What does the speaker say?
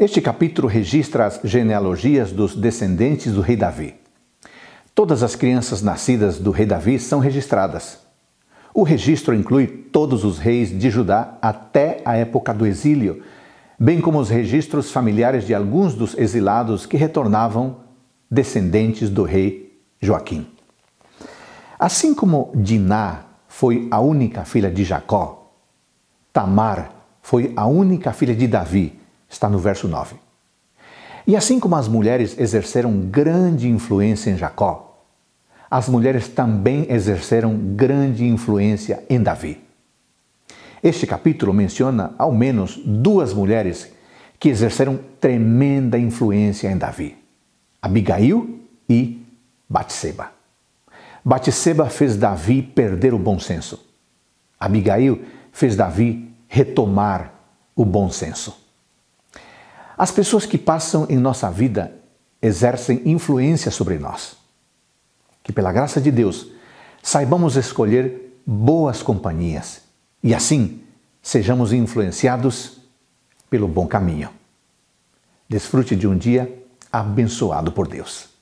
Este capítulo registra as genealogias dos descendentes do rei Davi. Todas as crianças nascidas do rei Davi são registradas. O registro inclui todos os reis de Judá até a época do exílio, bem como os registros familiares de alguns dos exilados que retornavam descendentes do rei Joaquim. Assim como Diná foi a única filha de Jacó, Tamar foi a única filha de Davi está no verso 9. E assim como as mulheres exerceram grande influência em Jacó, as mulheres também exerceram grande influência em Davi. Este capítulo menciona ao menos duas mulheres que exerceram tremenda influência em Davi: Abigail e Batseba. Batseba fez Davi perder o bom senso. Abigail fez Davi retomar o bom senso. As pessoas que passam em nossa vida exercem influência sobre nós. Que pela graça de Deus saibamos escolher boas companhias e assim sejamos influenciados pelo bom caminho. Desfrute de um dia abençoado por Deus.